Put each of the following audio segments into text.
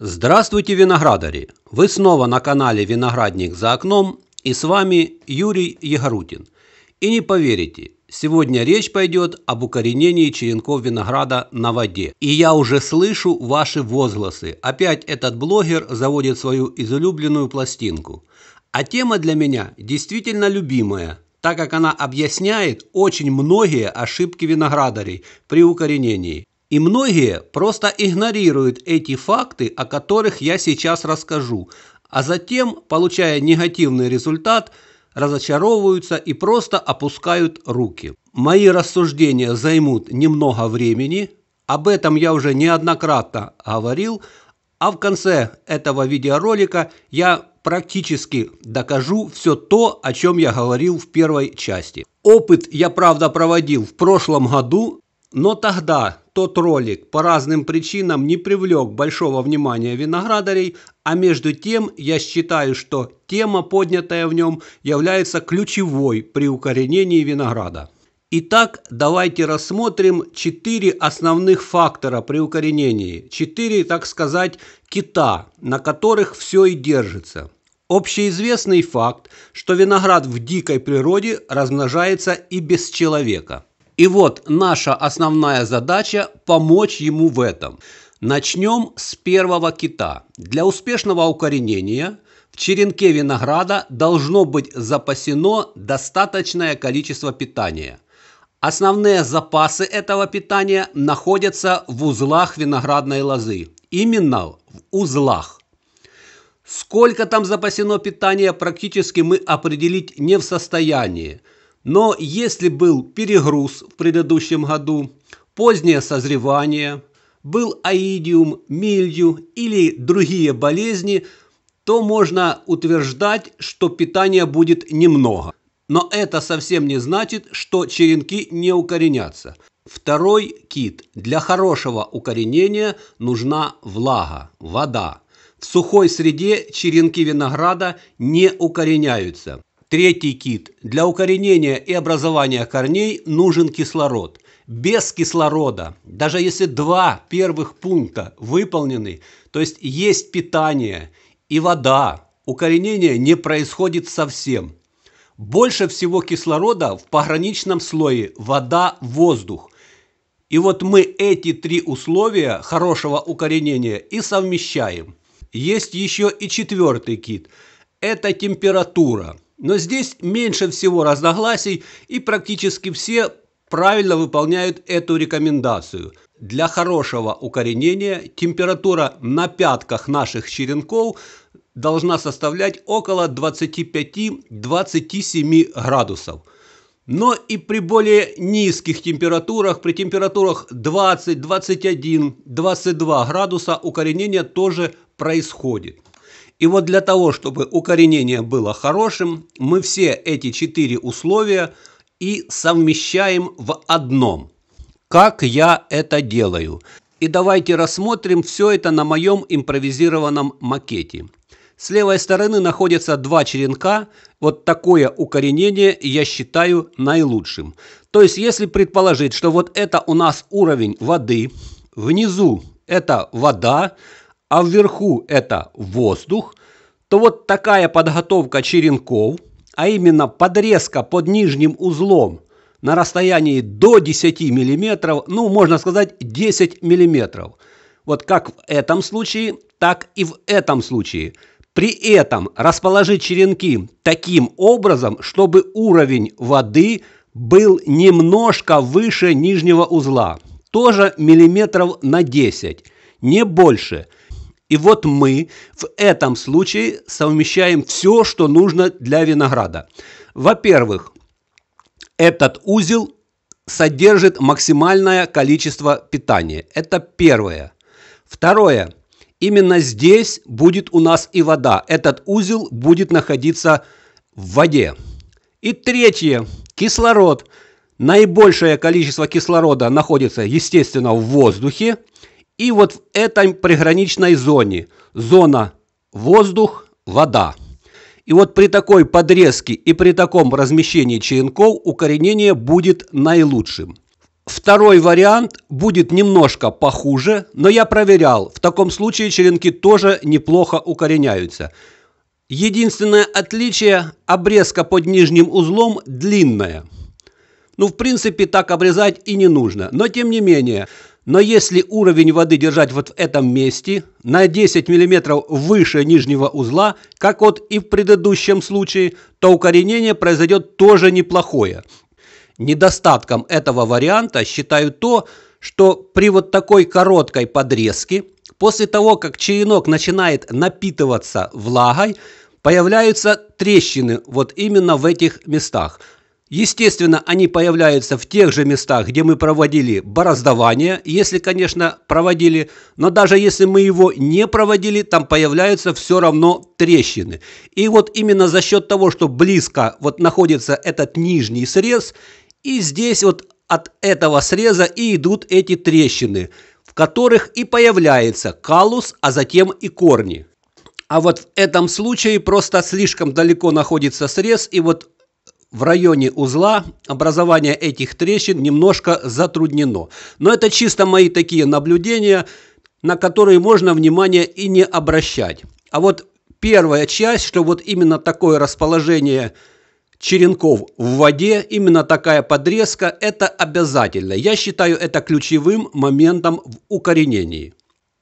Здравствуйте, виноградари! Вы снова на канале «Виноградник за окном» и с вами Юрий Егорутин. И не поверите, сегодня речь пойдет об укоренении черенков винограда на воде. И я уже слышу ваши возгласы. Опять этот блогер заводит свою излюбленную пластинку. А тема для меня действительно любимая, так как она объясняет очень многие ошибки виноградарей при укоренении. И многие просто игнорируют эти факты, о которых я сейчас расскажу, а затем, получая негативный результат, разочаровываются и просто опускают руки. Мои рассуждения займут немного времени, об этом я уже неоднократно говорил, а в конце этого видеоролика я практически докажу все то, о чем я говорил в первой части. Опыт я, правда, проводил в прошлом году, но тогда тот ролик по разным причинам не привлек большого внимания виноградарей, а между тем я считаю, что тема, поднятая в нем, является ключевой при укоренении винограда. Итак, давайте рассмотрим четыре основных фактора при укоренении, четыре, так сказать, кита, на которых все и держится. Общеизвестный факт, что виноград в дикой природе размножается и без человека. И вот наша основная задача – помочь ему в этом. Начнем с первого кита. Для успешного укоренения в черенке винограда должно быть запасено достаточное количество питания. Основные запасы этого питания находятся в узлах виноградной лозы. Именно в узлах. Сколько там запасено питания, практически мы определить не в состоянии – но если был перегруз в предыдущем году, позднее созревание, был аидиум, милью или другие болезни, то можно утверждать, что питания будет немного. Но это совсем не значит, что черенки не укоренятся. Второй кит. Для хорошего укоренения нужна влага, вода. В сухой среде черенки винограда не укореняются. Третий кит. Для укоренения и образования корней нужен кислород. Без кислорода, даже если два первых пункта выполнены, то есть есть питание и вода, укоренение не происходит совсем. Больше всего кислорода в пограничном слое вода-воздух. И вот мы эти три условия хорошего укоренения и совмещаем. Есть еще и четвертый кит – это температура. Но здесь меньше всего разногласий и практически все правильно выполняют эту рекомендацию. Для хорошего укоренения температура на пятках наших черенков должна составлять около 25-27 градусов. Но и при более низких температурах, при температурах 20, 21, 22 градуса укоренение тоже происходит. И вот для того, чтобы укоренение было хорошим, мы все эти четыре условия и совмещаем в одном. Как я это делаю? И давайте рассмотрим все это на моем импровизированном макете. С левой стороны находятся два черенка. Вот такое укоренение я считаю наилучшим. То есть, если предположить, что вот это у нас уровень воды, внизу это вода, а вверху это воздух, то вот такая подготовка черенков, а именно подрезка под нижним узлом на расстоянии до 10 мм, ну можно сказать 10 мм. Вот как в этом случае, так и в этом случае. При этом расположить черенки таким образом, чтобы уровень воды был немножко выше нижнего узла, тоже миллиметров на 10, не больше – и вот мы в этом случае совмещаем все, что нужно для винограда. Во-первых, этот узел содержит максимальное количество питания. Это первое. Второе. Именно здесь будет у нас и вода. Этот узел будет находиться в воде. И третье. Кислород. Наибольшее количество кислорода находится, естественно, в воздухе. И вот в этой приграничной зоне, зона воздух, вода. И вот при такой подрезке и при таком размещении черенков укоренение будет наилучшим. Второй вариант будет немножко похуже, но я проверял, в таком случае черенки тоже неплохо укореняются. Единственное отличие – обрезка под нижним узлом длинная. Ну, в принципе, так обрезать и не нужно, но тем не менее – но если уровень воды держать вот в этом месте, на 10 мм выше нижнего узла, как вот и в предыдущем случае, то укоренение произойдет тоже неплохое. Недостатком этого варианта считаю то, что при вот такой короткой подрезке, после того, как черенок начинает напитываться влагой, появляются трещины вот именно в этих местах – Естественно, они появляются в тех же местах, где мы проводили бороздование, если, конечно, проводили, но даже если мы его не проводили, там появляются все равно трещины. И вот именно за счет того, что близко вот находится этот нижний срез, и здесь вот от этого среза и идут эти трещины, в которых и появляется калус, а затем и корни. А вот в этом случае просто слишком далеко находится срез, и вот в районе узла образование этих трещин немножко затруднено. Но это чисто мои такие наблюдения, на которые можно внимание и не обращать. А вот первая часть, что вот именно такое расположение черенков в воде, именно такая подрезка, это обязательно. Я считаю это ключевым моментом в укоренении.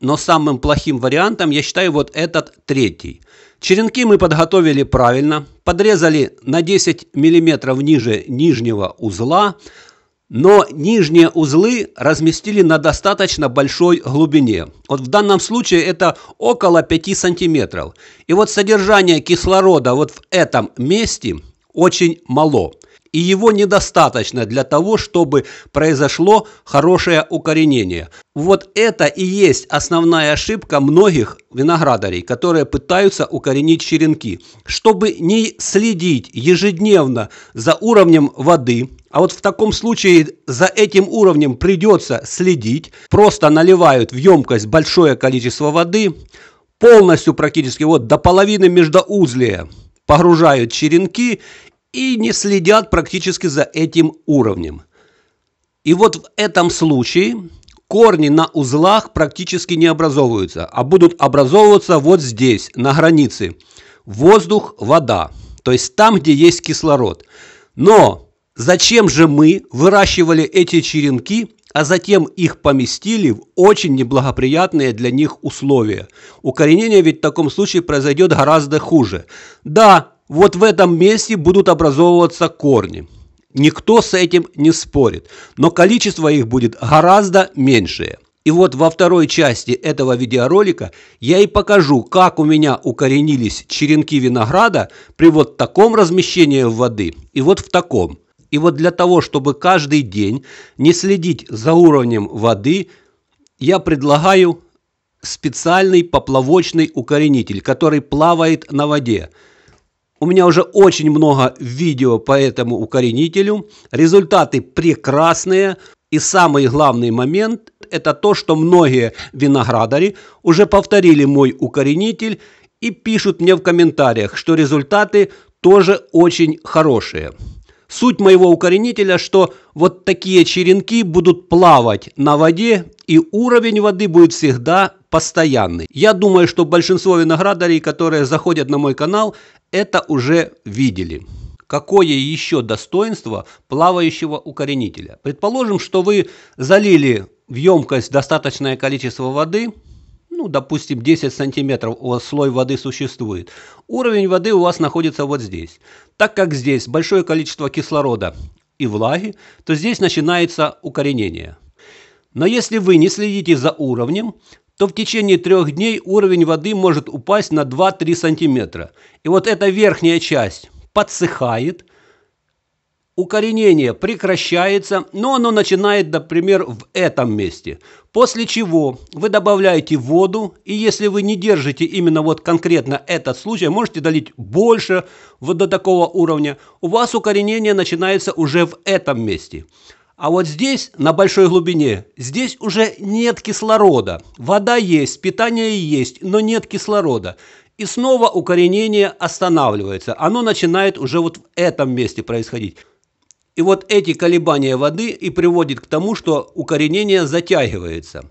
Но самым плохим вариантом я считаю вот этот третий – Черенки мы подготовили правильно, подрезали на 10 мм ниже нижнего узла, но нижние узлы разместили на достаточно большой глубине. Вот в данном случае это около 5 сантиметров. И вот содержание кислорода вот в этом месте очень мало и его недостаточно для того, чтобы произошло хорошее укоренение. Вот это и есть основная ошибка многих виноградарей, которые пытаются укоренить черенки. Чтобы не следить ежедневно за уровнем воды, а вот в таком случае за этим уровнем придется следить, просто наливают в емкость большое количество воды, полностью практически вот до половины междоузлия погружают черенки и не следят практически за этим уровнем. И вот в этом случае корни на узлах практически не образовываются, а будут образовываться вот здесь, на границе. Воздух, вода, то есть там, где есть кислород. Но зачем же мы выращивали эти черенки, а затем их поместили в очень неблагоприятные для них условия? Укоренение ведь в таком случае произойдет гораздо хуже. Да, вот в этом месте будут образовываться корни. Никто с этим не спорит, но количество их будет гораздо меньшее. И вот во второй части этого видеоролика я и покажу, как у меня укоренились черенки винограда при вот таком размещении воды и вот в таком. И вот для того, чтобы каждый день не следить за уровнем воды, я предлагаю специальный поплавочный укоренитель, который плавает на воде. У меня уже очень много видео по этому укоренителю. Результаты прекрасные. И самый главный момент – это то, что многие виноградари уже повторили мой укоренитель и пишут мне в комментариях, что результаты тоже очень хорошие. Суть моего укоренителя, что вот такие черенки будут плавать на воде, и уровень воды будет всегда постоянный. Я думаю, что большинство виноградарей, которые заходят на мой канал, это уже видели. Какое еще достоинство плавающего укоренителя? Предположим, что вы залили в емкость достаточное количество воды, ну, допустим, 10 сантиметров у вас слой воды существует. Уровень воды у вас находится вот здесь. Так как здесь большое количество кислорода и влаги, то здесь начинается укоренение. Но если вы не следите за уровнем, то в течение трех дней уровень воды может упасть на 2-3 сантиметра. И вот эта верхняя часть подсыхает, укоренение прекращается, но оно начинает, например, в этом месте. После чего вы добавляете воду, и если вы не держите именно вот конкретно этот случай, можете долить больше вот до такого уровня, у вас укоренение начинается уже в этом месте. А вот здесь, на большой глубине, здесь уже нет кислорода. Вода есть, питание есть, но нет кислорода. И снова укоренение останавливается. Оно начинает уже вот в этом месте происходить. И вот эти колебания воды и приводит к тому, что укоренение затягивается.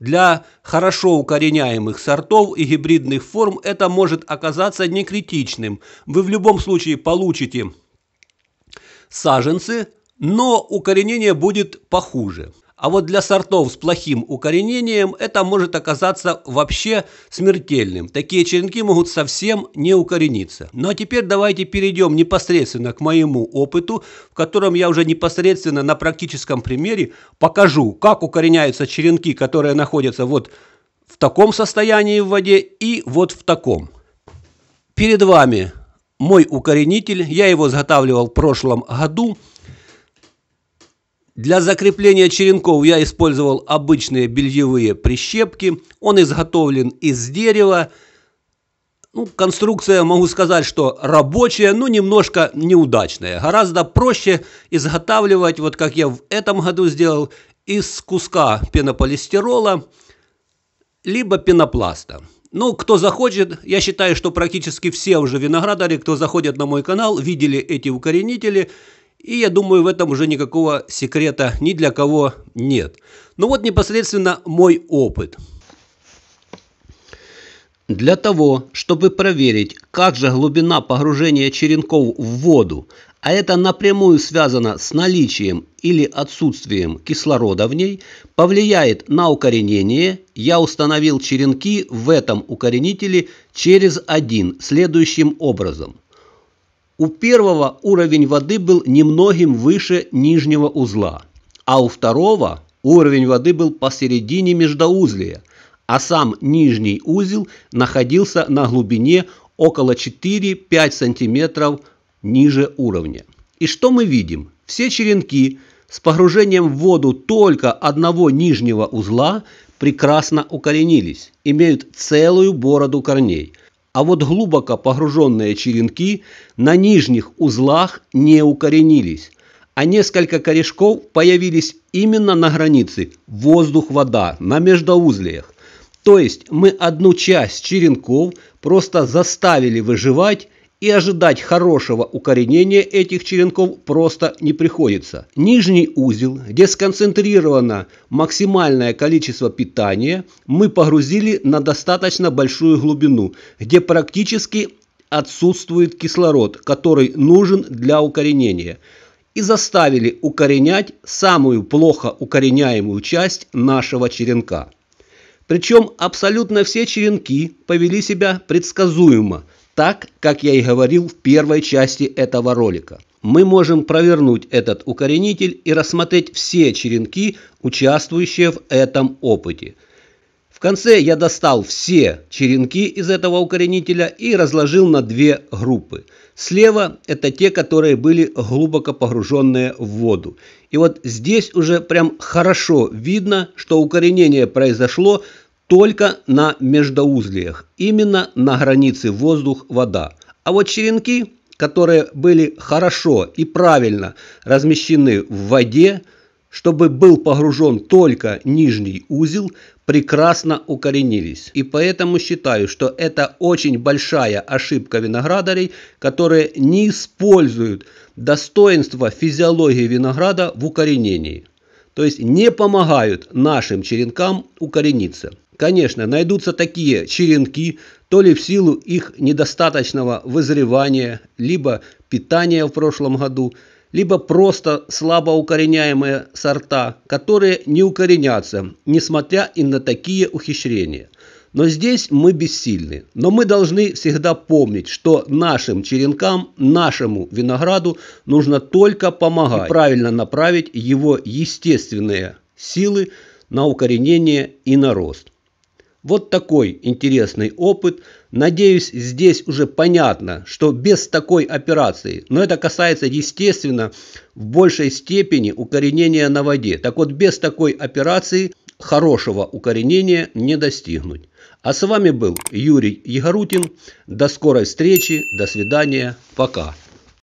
Для хорошо укореняемых сортов и гибридных форм это может оказаться некритичным. Вы в любом случае получите саженцы, но укоренение будет похуже. А вот для сортов с плохим укоренением это может оказаться вообще смертельным. Такие черенки могут совсем не укорениться. Ну а теперь давайте перейдем непосредственно к моему опыту, в котором я уже непосредственно на практическом примере покажу, как укореняются черенки, которые находятся вот в таком состоянии в воде и вот в таком. Перед вами мой укоренитель, я его изготавливал в прошлом году – для закрепления черенков я использовал обычные бельевые прищепки. Он изготовлен из дерева. Ну, конструкция, могу сказать, что рабочая, но немножко неудачная. Гораздо проще изготавливать, вот как я в этом году сделал, из куска пенополистирола, либо пенопласта. Ну, кто захочет, я считаю, что практически все уже виноградари, кто заходит на мой канал, видели эти укоренители – и я думаю, в этом уже никакого секрета ни для кого нет. Ну вот непосредственно мой опыт. Для того, чтобы проверить, как же глубина погружения черенков в воду, а это напрямую связано с наличием или отсутствием кислорода в ней, повлияет на укоренение, я установил черенки в этом укоренителе через один следующим образом – у первого уровень воды был немногим выше нижнего узла, а у второго уровень воды был посередине междоузлия, а сам нижний узел находился на глубине около 4-5 см ниже уровня. И что мы видим? Все черенки с погружением в воду только одного нижнего узла прекрасно укоренились, имеют целую бороду корней – а вот глубоко погруженные черенки на нижних узлах не укоренились, а несколько корешков появились именно на границе воздух-вода, на междоузлиях. То есть мы одну часть черенков просто заставили выживать и ожидать хорошего укоренения этих черенков просто не приходится. Нижний узел, где сконцентрировано максимальное количество питания, мы погрузили на достаточно большую глубину, где практически отсутствует кислород, который нужен для укоренения, и заставили укоренять самую плохо укореняемую часть нашего черенка. Причем абсолютно все черенки повели себя предсказуемо – так, как я и говорил в первой части этого ролика, мы можем провернуть этот укоренитель и рассмотреть все черенки, участвующие в этом опыте. В конце я достал все черенки из этого укоренителя и разложил на две группы. Слева это те, которые были глубоко погруженные в воду. И вот здесь уже прям хорошо видно, что укоренение произошло только на междоузлиях, именно на границе воздух-вода. А вот черенки, которые были хорошо и правильно размещены в воде, чтобы был погружен только нижний узел, прекрасно укоренились. И поэтому считаю, что это очень большая ошибка виноградарей, которые не используют достоинства физиологии винограда в укоренении. То есть не помогают нашим черенкам укорениться. Конечно, найдутся такие черенки, то ли в силу их недостаточного вызревания, либо питания в прошлом году, либо просто слабо укореняемые сорта, которые не укоренятся, несмотря и на такие ухищрения. Но здесь мы бессильны. Но мы должны всегда помнить, что нашим черенкам, нашему винограду нужно только помогать и правильно направить его естественные силы на укоренение и на рост. Вот такой интересный опыт. Надеюсь, здесь уже понятно, что без такой операции, но это касается, естественно, в большей степени укоренения на воде. Так вот, без такой операции хорошего укоренения не достигнуть. А с вами был Юрий Егорутин. До скорой встречи, до свидания, пока.